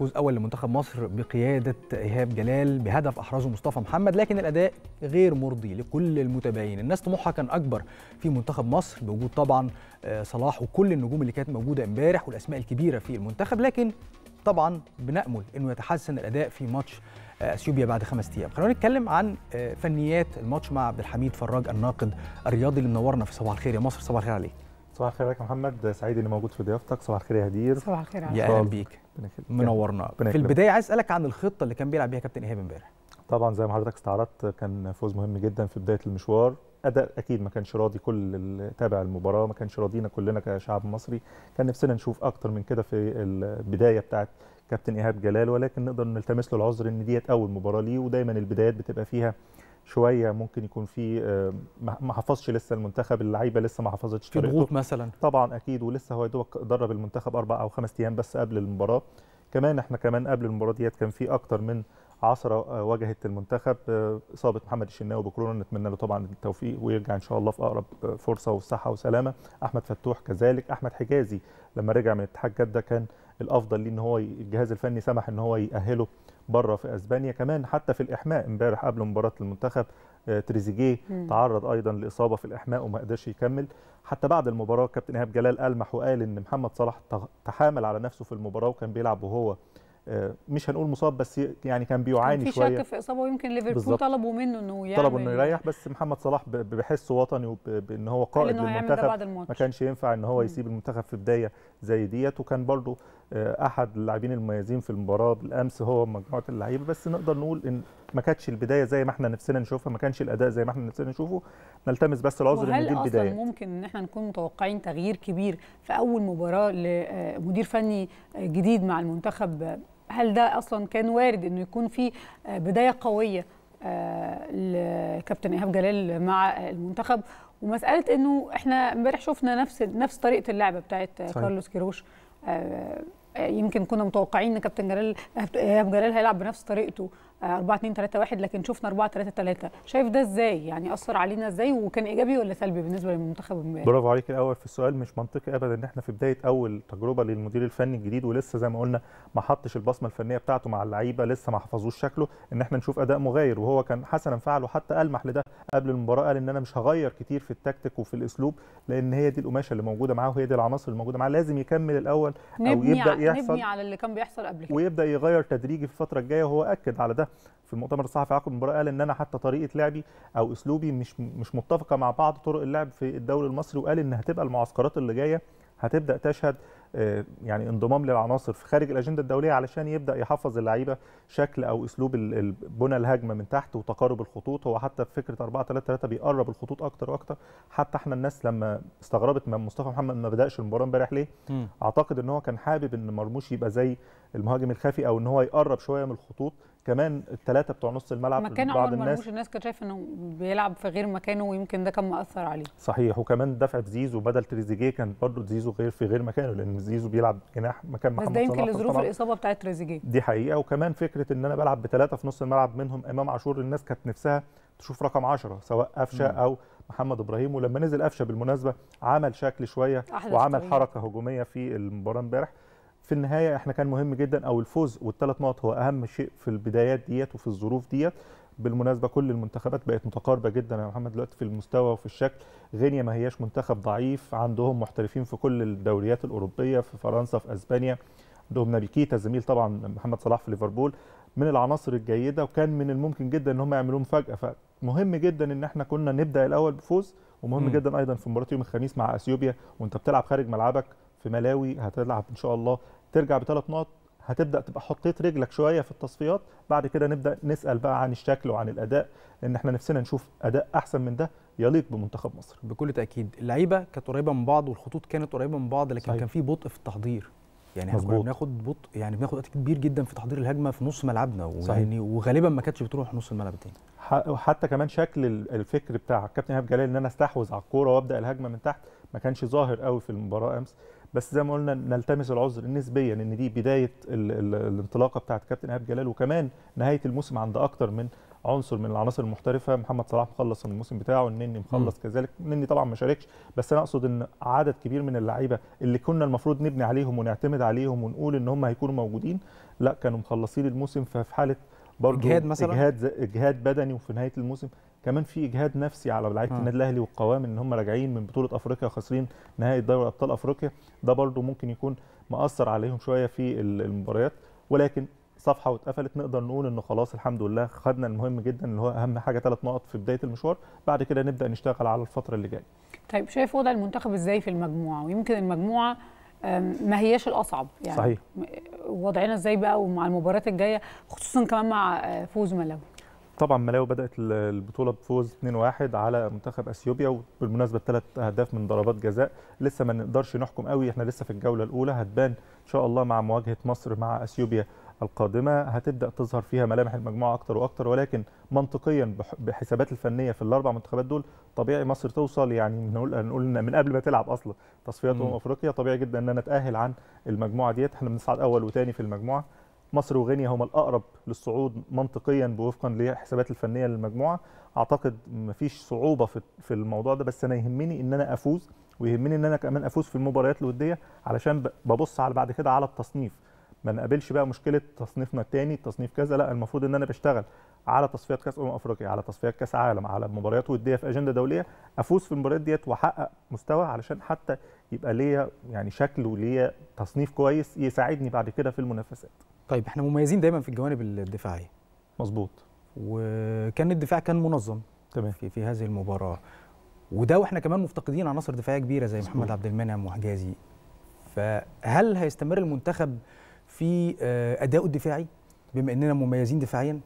فوز اول لمنتخب مصر بقياده ايهاب جلال بهدف احرزه مصطفى محمد لكن الاداء غير مرضي لكل المتابعين الناس طموحها كان اكبر في منتخب مصر بوجود طبعا آه، صلاح وكل النجوم اللي كانت موجوده امبارح والاسماء الكبيره في المنتخب لكن طبعا بنامل انه يتحسن الاداء في ماتش آه، اثيوبيا بعد خمس ايام خلونا نتكلم عن آه، فنيات الماتش مع عبد الحميد فراج الناقد الرياضي اللي منورنا في صباح الخير يا مصر صباح الخير عليك صباح الخير يا محمد سعيد اني موجود في ضيافتك صباح الخير يا هدير صباح الخير يا اهلا بيك منورنا في البدايه عايز اسالك عن الخطه اللي كان بيلعب بيها كابتن ايهاب امبارح طبعا زي ما حضرتك استعرضت كان فوز مهم جدا في بدايه المشوار اداء اكيد ما كانش راضي كل اللي تابع المباراه ما كانش راضينا كلنا كشعب مصري كان نفسنا نشوف اكتر من كده في البدايه بتاعت كابتن ايهاب جلال ولكن نقدر نلتمس له العذر ان ديت اول مباراه ليه ودايما البدايات بتبقى فيها شويه ممكن يكون في آه، ما حفظش لسه المنتخب اللعيبه لسه ما حفظتش في ضغوط مثلا طبعا اكيد ولسه هو دوبك درب المنتخب اربع او خمس ايام بس قبل المباراه كمان احنا كمان قبل المباراه ديت كان في اكتر من 10 آه، واجهت المنتخب اصابه آه، محمد الشناوي بكورونا نتمنى له طبعا التوفيق ويرجع ان شاء الله في اقرب فرصه وصحه وسلامه احمد فتوح كذلك احمد حجازي لما رجع من اتحاد جده كان الافضل ليه ان هو الجهاز الفني سمح ان هو ياهله بره في اسبانيا كمان حتى في الاحماء امبارح قبل مباراه المنتخب آه، تريزيجيه تعرض ايضا لاصابه في الاحماء وما قدرش يكمل حتى بعد المباراه كابتن ايهاب جلال المح وقال ان محمد صلاح تحامل على نفسه في المباراه وكان بيلعب وهو آه، مش هنقول مصاب بس يعني كان بيعاني كان شويه في شك في اصابه ويمكن ليفربول طلبوا منه انه يعمل طلبوا انه يعني. يريح بس محمد صلاح بحس وطني وبان هو قائد للمنتخب ما كانش ينفع ان هو يسيب المنتخب في بدايه زي ديت وكان برضه آه، احد اللاعبين المميزين في المباراه بالامس هو مجموعه اللعيبه بس نقدر نقول ان ما كانتش البدايه زي ما احنا نفسنا نشوفها ما كانش الاداء زي ما احنا نفسنا نشوفه نلتمس بس العذر ان دي البدايه اصلا ممكن ان احنا نكون متوقعين تغيير كبير في اول مباراه لمدير آه، فني آه، جديد مع المنتخب هل ده اصلا كان وارد انه يكون في بدايه قويه لكابتن ايهاب جلال مع المنتخب ومساله انه احنا امبارح شفنا نفس نفس طريقه اللعبه بتاعت كارلوس كيروش يمكن كنا متوقعين ان كابتن جلال ايهاب آه، جلال هيلعب بنفس طريقته 4 2 3 1 لكن شفنا 4 3 3 شايف ده ازاي يعني اثر علينا ازاي وكان ايجابي ولا سلبي بالنسبه للمنتخب امبارح برافو عليك الاول في السؤال مش منطقي ابدا ان احنا في بدايه اول تجربه للمدير الفني الجديد ولسه زي ما قلنا ما حطش البصمه الفنيه بتاعته مع اللعيبه لسه ما حفظوش شكله ان احنا نشوف اداء مغاير وهو كان حسنا فعله حتى المح لده قبل المباراه قال ان انا مش هغير كتير في التكتيك وفي الاسلوب لان هي دي القماشه اللي موجوده معاه وهي دي العناصر اللي موجوده معاه لازم يكمل الاول او يبدا يحصل نبني على اللي كان بيحصل قبل كده ويبدا يغير تدريجي في الفتره الجايه وهو اكد على ده في المؤتمر الصحفي عقب المباراه قال ان انا حتى طريقه لعبي او اسلوبي مش مش متفقه مع بعض طرق اللعب في الدوري المصري وقال ان هتبقى المعسكرات اللي جايه هتبدا تشهد آه، يعني انضمام للعناصر في خارج الاجنده الدوليه علشان يبدا يحفظ اللعيبه شكل او اسلوب بنى الهجمه من تحت وتقارب الخطوط هو حتى في فكره 4 3 3 بيقرب الخطوط اكتر واكتر حتى احنا الناس لما استغربت من مصطفى محمد ما بداش المباراه امبارح ليه م. اعتقد ان هو كان حابب ان مرموش يبقى زي المهاجم الخفي او ان هو يقرب شويه من الخطوط كمان الثلاثه بتوع نص الملعب مكان بعض الناس مرموش الناس كانت شايفه انه بيلعب في غير مكانه ويمكن ده كان مأثر عليه صحيح وكمان دفعه زيزو بدل تريزيجيه كان برضه زيزو غير في غير مكانه لان زيزو بيلعب جناح مكان محمد صلاح بس ده يمكن لظروف الاصابه بتاعت تريزيجيه دي حقيقه وكمان فكره ان انا بلعب بثلاثه في نص الملعب منهم امام عاشور الناس كانت نفسها تشوف رقم 10 سواء قفشه او محمد ابراهيم ولما نزل قفشه بالمناسبه عمل شكل شويه وعمل حركه هجوميه في المباراه امبارح في النهايه احنا كان مهم جدا او الفوز والثلاث نقط هو اهم شيء في البدايات ديت وفي الظروف ديت بالمناسبه كل المنتخبات بقت متقاربه جدا يا محمد دلوقتي في المستوى وفي الشكل غينيا ما هياش منتخب ضعيف عندهم محترفين في كل الدوريات الاوروبيه في فرنسا في اسبانيا عندهم نابيكيتا زميل طبعا محمد صلاح في ليفربول من العناصر الجيده وكان من الممكن جدا ان هم يعملوه مفاجاه فمهم جدا ان احنا كنا نبدا الاول بفوز ومهم م. جدا ايضا في مباراه يوم الخميس مع اثيوبيا وانت بتلعب خارج ملعبك في ملاوي هتلعب ان شاء الله ترجع بثلاث نقط هتبدا تبقى حطيت رجلك شويه في التصفيات بعد كده نبدا نسال بقى عن الشكل وعن الاداء لان احنا نفسنا نشوف اداء احسن من ده يليق بمنتخب مصر بكل تاكيد اللعيبه كانت قريبه من بعض والخطوط كانت قريبه من بعض لكن صحيح. كان في بطء في التحضير يعني احنا كنا بناخد بطء يعني بناخد وقت كبير جدا في تحضير الهجمه في نص ملعبنا ويعني وغالبا ما كانتش بتروح نص الملعب تاني حتى كمان شكل الفكر بتاع كابتن ايهاب جلال ان انا استحوذ على الكوره وابدا الهجمه من تحت ما كانش ظاهر قوي في المباراه امس بس زي ما قلنا نلتمس العذر نسبيا ان دي بدايه الـ الـ الانطلاقه بتاعه كابتن ايهاب جلال وكمان نهايه الموسم عند اكتر من عنصر من العناصر المحترفه محمد صلاح مخلص الموسم بتاعه النني مخلص م. كذلك النني طبعا ما شاركش بس انا اقصد ان عدد كبير من اللعيبه اللي كنا المفروض نبني عليهم ونعتمد عليهم ونقول ان هم هيكونوا موجودين لا كانوا مخلصين الموسم ففي حاله برضه اجهاد مثلا اجهاد اجهاد بدني وفي نهايه الموسم كمان في اجهاد نفسي على لعيبه آه. النادي الاهلي والقوام ان هم راجعين من بطوله افريقيا خاسرين نهائي دوري ابطال افريقيا ده برده ممكن يكون مأثر عليهم شويه في المباريات ولكن صفحه واتقفلت نقدر نقول ان خلاص الحمد لله خدنا المهم جدا اللي هو اهم حاجه ثلاث نقط في بدايه المشوار بعد كده نبدا نشتغل على الفتره اللي جايه. طيب شايف وضع المنتخب ازاي في المجموعه ويمكن المجموعه ما هياش الاصعب يعني صحيح وضعنا ازاي بقى ومع المباريات الجايه خصوصا كمان مع آه، فوز ملاوي طبعا ملاوي بدات البطوله بفوز 2-1 على منتخب اثيوبيا وبالمناسبه ثلاث اهداف من ضربات جزاء لسه ما نقدرش نحكم قوي احنا لسه في الجوله الاولى هتبان ان شاء الله مع مواجهه مصر مع اثيوبيا القادمه هتبدا تظهر فيها ملامح المجموعه اكتر واكتر ولكن منطقيا بحسابات الفنيه في الاربع منتخبات دول طبيعي مصر توصل يعني نقول نقول من قبل ما تلعب اصلا تصفيات امم افريقيا طبيعي جدا ان انا اتاهل عن المجموعه ديت احنا بنصعد اول وثاني في المجموعه مصر وغينيا هما الاقرب للصعود منطقيا بوفقا لحسابات الفنيه للمجموعه اعتقد مفيش صعوبه في الموضوع ده بس انا يهمني ان انا افوز ويهمني ان انا كمان افوز في المباريات الوديه علشان ببص على بعد كده على التصنيف ما نقابلش بقى مشكله تصنيفنا الثاني تصنيف كذا لا المفروض ان انا بشتغل على تصفيات كاس امم افريقيا على تصفيات كاس عالم على مباريات وديه في اجنده دوليه افوز في المباريات ديت واحقق مستوى علشان حتى يبقى ليا يعني شكل وليا تصنيف كويس يساعدني بعد كده في المنافسات طيب احنا مميزين دايما في الجوانب الدفاعيه مظبوط وكان الدفاع كان منظم تمام في, في هذه المباراه وده واحنا كمان مفتقدين عناصر دفاعيه كبيره زي مزبوط. محمد عبد المنعم وحجازي فهل هيستمر المنتخب في آه، اداؤه الدفاعي بما اننا مميزين دفاعيا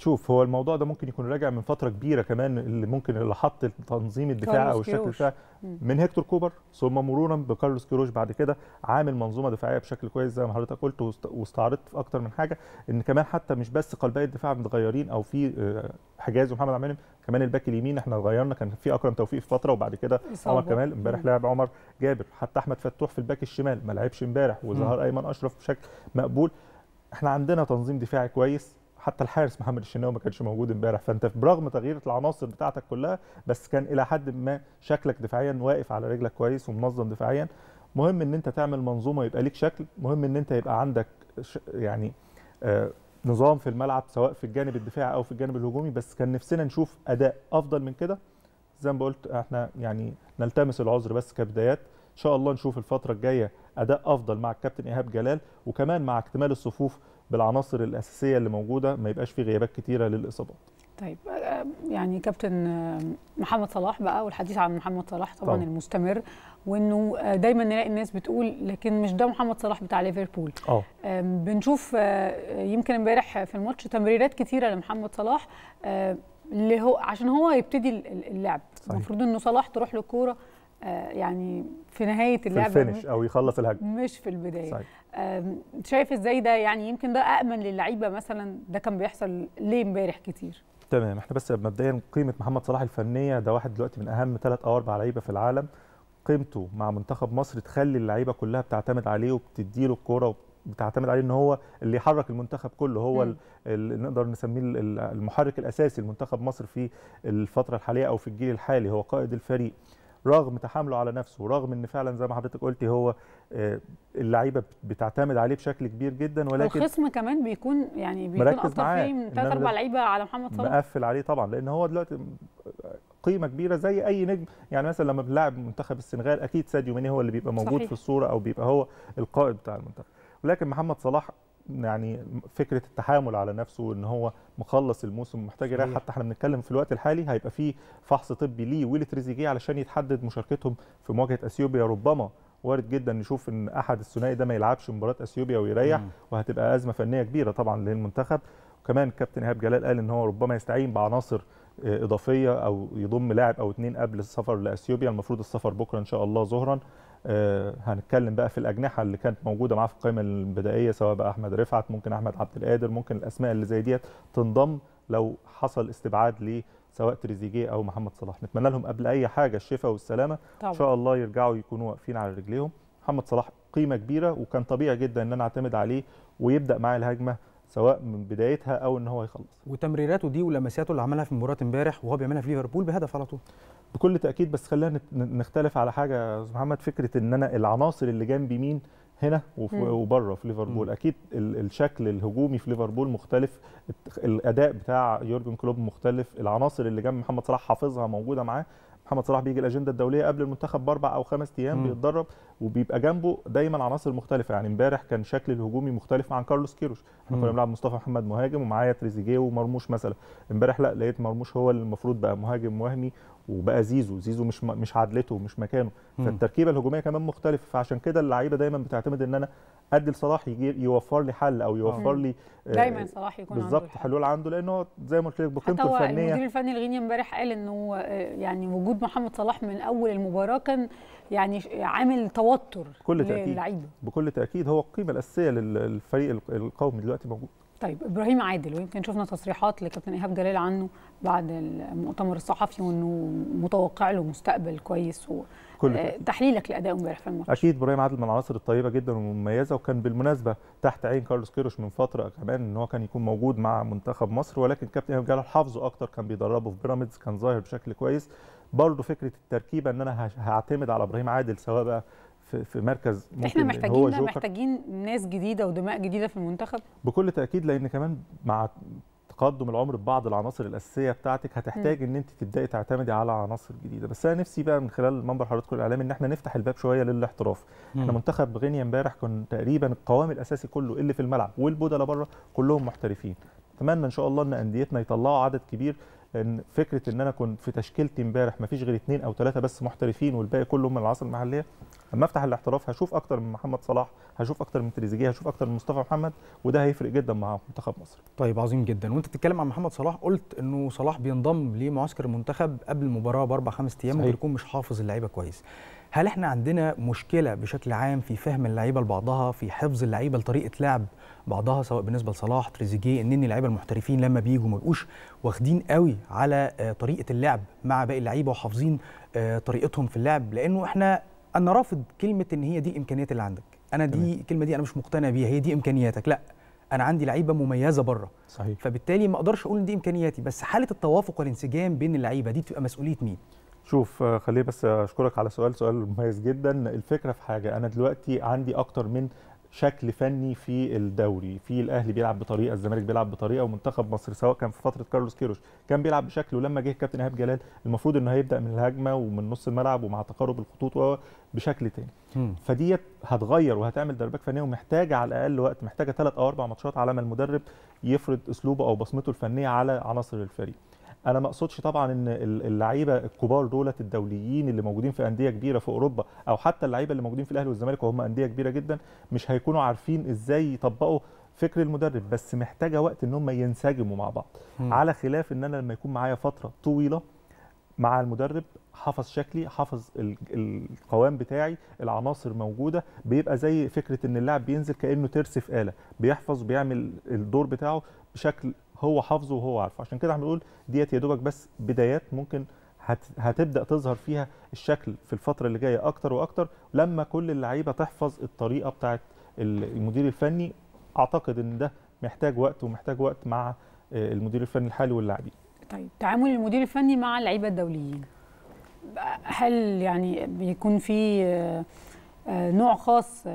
شوف هو الموضوع ده ممكن يكون راجع من فتره كبيره كمان اللي ممكن اللي حط تنظيم الدفاع او الشكل الدفاعي من هيكتور كوبر ثم مرورا بكارلوس كيروش بعد كده عامل منظومه دفاعيه بشكل كويس زي ما حضرتك قلت واستعرضت في اكتر من حاجه ان كمان حتى مش بس قلبي الدفاع متغيرين او في آه، حجاز ومحمد عبد كمان الباك اليمين احنا غيرنا كان في اكرم توفيق في فتره وبعد كده عمر كمال امبارح لعب عمر جابر حتى احمد فتوح في الباك الشمال ما لعبش امبارح وظهر ايمن اشرف بشكل مقبول احنا عندنا تنظيم دفاعي كويس حتى الحارس محمد الشناوي ما كانش موجود امبارح فانت برغم تغيير العناصر بتاعتك كلها بس كان الى حد ما شكلك دفاعيا واقف على رجلك كويس ومنظم دفاعيا مهم ان انت تعمل منظومه يبقى ليك شكل مهم ان انت يبقى عندك يعني آه، نظام في الملعب سواء في الجانب الدفاعي او في الجانب الهجومي بس كان نفسنا نشوف اداء افضل من كده زي ما قلت احنا يعني نلتمس العذر بس كبدايات ان شاء الله نشوف الفتره الجايه اداء افضل مع الكابتن ايهاب جلال وكمان مع اكتمال الصفوف بالعناصر الاساسيه اللي موجوده ما يبقاش في غيابات كتيره للاصابات طيب آه، يعني كابتن آه، محمد صلاح بقى والحديث عن محمد صلاح طبعا, طبعا. المستمر وانه آه، دايما نلاقي الناس بتقول لكن مش ده محمد صلاح بتاع ليفربول اه بنشوف يمكن امبارح في الماتش تمريرات كتيره لمحمد صلاح اللي هو عشان هو يبتدي اللعب المفروض انه صلاح تروح له الكوره آه، يعني في نهايه اللعبه في الفينش او يخلص الهجمه مش في البدايه صحيح. شايف ازاي ده يعني يمكن ده أأمن للعيبه مثلا ده كان بيحصل ليه امبارح كتير تمام احنا بس مبدئيا قيمه محمد صلاح الفنيه ده واحد دلوقتي من اهم ثلاث او اربع لعيبه في العالم قيمته مع منتخب مصر تخلي اللعيبه كلها بتعتمد عليه وبتدي له الكوره بتعتمد عليه ان هو اللي يحرك المنتخب كله هو اللي نقدر نسميه المحرك الاساسي لمنتخب مصر في الفتره الحاليه او في الجيل الحالي هو قائد الفريق رغم تحامله على نفسه ورغم ان فعلا زي ما حضرتك قلتي هو آه، اللعيبه بتعتمد عليه بشكل كبير جدا ولكن الخصم كمان بيكون يعني بيكون اكتر فيه من ثلاث اربع لعيبه على محمد صلاح مقفل عليه طبعا لان هو دلوقتي قيمه كبيره زي اي نجم يعني مثلا لما بنلعب منتخب السنغال اكيد ساديو ماني هو اللي بيبقى موجود صحيح. في الصوره او بيبقى هو القائد بتاع المنتخب ولكن محمد صلاح يعني فكره التحامل على نفسه ان هو مخلص الموسم محتاج يريح حتى احنا بنتكلم في الوقت الحالي هيبقى في فحص طبي ليه ولتريزيجيه علشان يتحدد مشاركتهم في مواجهه اثيوبيا ربما وارد جدا نشوف ان احد الثنائي ده ما يلعبش مباراه اثيوبيا ويريح وهتبقى ازمه فنيه كبيره طبعا للمنتخب وكمان كابتن ايهاب جلال قال ان هو ربما يستعين بعناصر آه، اضافيه او يضم لاعب او اثنين قبل السفر لاثيوبيا المفروض السفر بكره ان شاء الله ظهرا آه، هنتكلم بقى في الاجنحه اللي كانت موجوده معاه في القائمه البدائيه سواء بقى احمد رفعت ممكن احمد عبد القادر ممكن الاسماء اللي زي ديت تنضم لو حصل استبعاد ل سواء تريزيجيه او محمد صلاح نتمنى لهم قبل اي حاجه الشفاء والسلامه طبعا. ان شاء الله يرجعوا يكونوا واقفين على رجليهم محمد صلاح قيمه كبيره وكان طبيعي جدا ان انا اعتمد عليه ويبدا معايا الهجمه سواء من بدايتها او ان هو يخلص وتمريراته دي ولمساته اللي عملها في مباراه امبارح وهو بيعملها في ليفربول بهدف على طول بكل تاكيد بس خلينا نختلف على حاجه يا محمد فكره ان انا العناصر اللي جنبي مين هنا وبره في ليفربول اكيد الشكل الهجومي في ليفربول مختلف الاداء بتاع يورجن كلوب مختلف العناصر اللي جنب محمد صلاح حافظها موجوده معاه محمد صلاح بيجي الاجنده الدوليه قبل المنتخب باربع او خمس ايام بيتدرب وبيبقى جنبه دايما عناصر مختلفه يعني امبارح كان شكل الهجومي مختلف عن كارلوس كيروش احنا كنا بنلعب مصطفى محمد مهاجم ومعايا تريزيجيه ومرموش مثلا امبارح لا لقيت مرموش هو اللي المفروض بقى مهاجم وهمي وبقى زيزو زيزو مش مش عدلته ومش مكانه فالتركيبه الهجوميه كمان مختلفه فعشان كده اللعيبه دايما بتعتمد ان انا ادي لصلاح يوفر لي حل او يوفر آه. لي آه، دايما صلاح يكون بالظبط حلول عنده لانه زي ما قلت لك بقيمته الفنيه المدير الفني الغيني امبارح قال انه آه، يعني وجود محمد صلاح من اول المباراه كان يعني عامل توتر تاكيد للعيبه بكل تاكيد هو القيمه الاساسيه للفريق القومي دلوقتي موجود طيب ابراهيم عادل ويمكن شفنا تصريحات لكابتن ايهاب جلال عنه بعد المؤتمر الصحفي وانه متوقع له مستقبل كويس و... كل آه، تحليلك لاداء امبارح في الماتش اكيد ابراهيم عادل من العناصر الطيبه جدا ومميزه وكان بالمناسبه تحت عين كارلوس كيروش من فتره كمان ان هو كان يكون موجود مع منتخب مصر ولكن كابتن ايهاب جلال حافظه اكتر كان بيدربه في بيراميدز كان ظاهر بشكل كويس برضه فكره التركيبه ان انا هعتمد على ابراهيم عادل سواء بقى في في مركز ممكن احنا محتاجين هو ده محتاجين ناس جديده ودماء جديده في المنتخب بكل تاكيد لان كمان مع تقدم العمر ببعض العناصر الاساسيه بتاعتك هتحتاج ان انت تبداي تعتمدي على عناصر جديده بس انا نفسي بقى من خلال منبر حضراتكم الاعلامي ان احنا نفتح الباب شويه للاحتراف احنا منتخب غينيا امبارح كان تقريبا القوام الاساسي كله اللي في الملعب والبدله بره كلهم محترفين اتمنى ان شاء الله ان انديتنا يطلعوا عدد كبير لان فكره ان انا كنت في تشكيلتي امبارح ما فيش غير اثنين او ثلاثه بس محترفين والباقي كلهم من العاصمه المحليه اما افتح الاحتراف هشوف اكتر من محمد صلاح هشوف اكتر من تريزيجيه هشوف اكتر من مصطفى محمد وده هيفرق جدا مع منتخب مصر طيب عظيم جدا وانت بتتكلم عن محمد صلاح قلت انه صلاح بينضم لمعسكر المنتخب قبل المباراه باربع خمس ايام ممكن يكون مش حافظ اللعيبه كويس هل احنا عندنا مشكله بشكل عام في فهم اللعيبه لبعضها في حفظ اللعيبه لطريقه لعب بعضها سواء بالنسبه لصلاح تريزيجيه ان اللعيبه المحترفين لما بيجوا ما بيبقوش واخدين قوي على آه، طريقه اللعب مع باقي اللعيبه وحافظين آه، طريقتهم في اللعب لانه احنا انا رافض كلمه ان هي دي الامكانيات اللي عندك انا دي تمام. الكلمه دي انا مش مقتنع بيها هي دي امكانياتك لا انا عندي لعيبه مميزه بره صحيح فبالتالي ما اقدرش اقول ان دي امكانياتي بس حاله التوافق والانسجام بين اللعيبه دي بتبقى مسؤوليه مين شوف آه، خليه بس اشكرك على سؤال سؤال مميز جدا الفكره في حاجه انا دلوقتي عندي اكتر من شكل فني في الدوري في الاهلي بيلعب بطريقه الزمالك بيلعب بطريقه ومنتخب مصر سواء كان في فتره كارلوس كيروش كان بيلعب بشكل ولما جه كابتن ايهاب جلال المفروض انه هيبدا من الهجمه ومن نص الملعب ومع تقارب الخطوط بشكل تاني فديت هتغير وهتعمل درباك فنيه ومحتاجه على الاقل وقت محتاجه ثلاث او اربع ماتشات على ما المدرب يفرض اسلوبه او بصمته الفنيه على عناصر الفريق انا ما اقصدش طبعا ان اللعيبه الكبار دولت الدوليين اللي موجودين في انديه كبيره في اوروبا او حتى اللعيبه اللي موجودين في الاهلي والزمالك وهم انديه كبيره جدا مش هيكونوا عارفين ازاي يطبقوا فكر المدرب بس محتاجه وقت ان هم ينسجموا مع بعض م. على خلاف ان انا لما يكون معايا فتره طويله مع المدرب حفظ شكلي حفظ القوام بتاعي العناصر موجوده بيبقى زي فكره ان اللاعب بينزل كانه ترس في اله بيحفظ بيعمل الدور بتاعه بشكل هو حافظه وهو عارفه عشان كده احنا بنقول ديت يا دوبك بس بدايات ممكن هتبدا تظهر فيها الشكل في الفتره اللي جايه اكتر واكتر لما كل اللعيبه تحفظ الطريقه بتاعه المدير الفني اعتقد ان ده محتاج وقت ومحتاج وقت مع آه، المدير الفني الحالي واللاعبين طيب تعامل المدير الفني مع اللعيبه الدوليين هل يعني بيكون في آه، آه، نوع خاص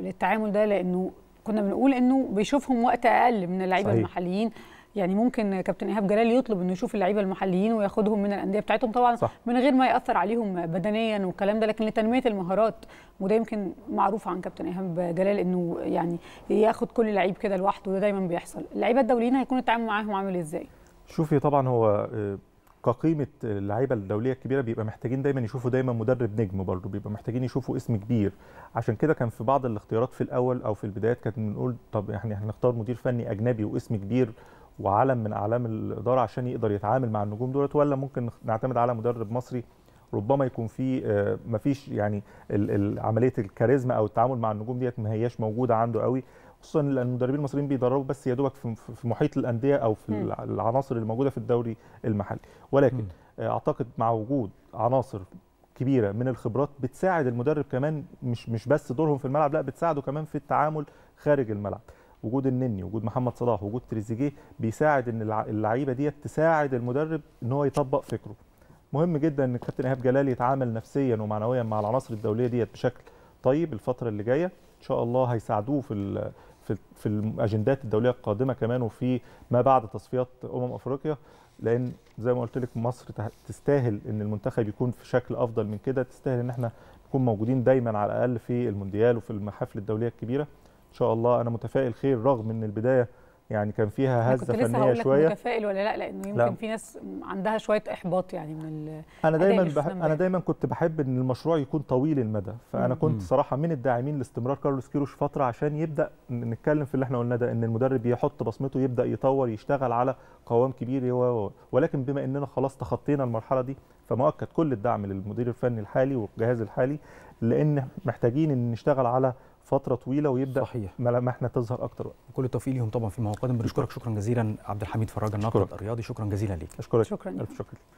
للتعامل ده لانه كنا بنقول انه بيشوفهم وقت اقل من اللعيبه المحليين يعني ممكن كابتن ايهاب جلال يطلب انه يشوف اللعيبه المحليين وياخدهم من الانديه بتاعتهم طبعا صح. من غير ما ياثر عليهم بدنيا والكلام ده لكن لتنميه المهارات وده يمكن معروف عن كابتن ايهاب جلال انه يعني ياخد كل لعيب كده لوحده وده دايما بيحصل اللعيبه الدوليين هيكون التعامل معاهم عامل ازاي شوفي طبعا هو آه، كقيمه اللعيبه الدوليه الكبيره بيبقى محتاجين دايما يشوفوا دايما مدرب نجم برضه بيبقى محتاجين يشوفوا اسم كبير عشان كده كان في بعض الاختيارات في الاول او في البدايات كانت بنقول طب يعني احنا هنختار مدير فني اجنبي واسم كبير وعلم من اعلام الاداره عشان يقدر يتعامل مع النجوم دولت ولا ممكن نعتمد على مدرب مصري ربما يكون في آه، مفيش يعني عمليه الكاريزما او التعامل مع النجوم ديت ما هياش موجوده عنده قوي خصوصا لان المدربين المصريين بيدربوا بس يا دوبك في محيط الانديه او في العناصر اللي موجوده في الدوري المحلي ولكن آه، اعتقد مع وجود عناصر كبيره من الخبرات بتساعد المدرب كمان مش مش بس دورهم في الملعب لا بتساعده كمان في التعامل خارج الملعب وجود النني وجود محمد صلاح وجود تريزيجيه بيساعد ان اللعيبه ديت تساعد المدرب ان هو يطبق فكره مهم جدا ان الكابتن ايهاب جلال يتعامل نفسيا ومعنويا مع العناصر الدوليه ديت بشكل طيب الفتره اللي جايه ان شاء الله هيساعدوه في في في الاجندات الدوليه القادمه كمان وفي ما بعد تصفيات امم افريقيا لان زي ما قلت لك مصر تستاهل ان المنتخب يكون في شكل افضل من كده تستاهل ان احنا نكون موجودين دايما على الاقل في المونديال وفي المحافل الدوليه الكبيره ان شاء الله انا متفائل خير رغم ان البدايه يعني كان فيها هزه فنيه شويه كنت متفائل ولا لا لانه يمكن لا. في ناس عندها شويه احباط يعني من انا دايما بح... انا دايما كنت بحب ان المشروع يكون طويل المدى فانا مم. كنت صراحه من الداعمين لاستمرار كارلوس كيروش فتره عشان يبدا نتكلم في اللي احنا قلناه ده ان المدرب يحط بصمته يبدا يطور يشتغل على قوام كبير هو ولكن بما اننا خلاص تخطينا المرحله دي فمؤكد كل الدعم للمدير الفني الحالي والجهاز الحالي لان محتاجين ان نشتغل على فتره طويله ويبدا صحيح ملامحنا تظهر اكتر وقت. كل التوفيق ليهم طبعا في هو قادم بنشكرك شكرا جزيلا عبد الحميد فراج الناقد الرياضي شكرا جزيلا ليك اشكرك شكرا الف شكرا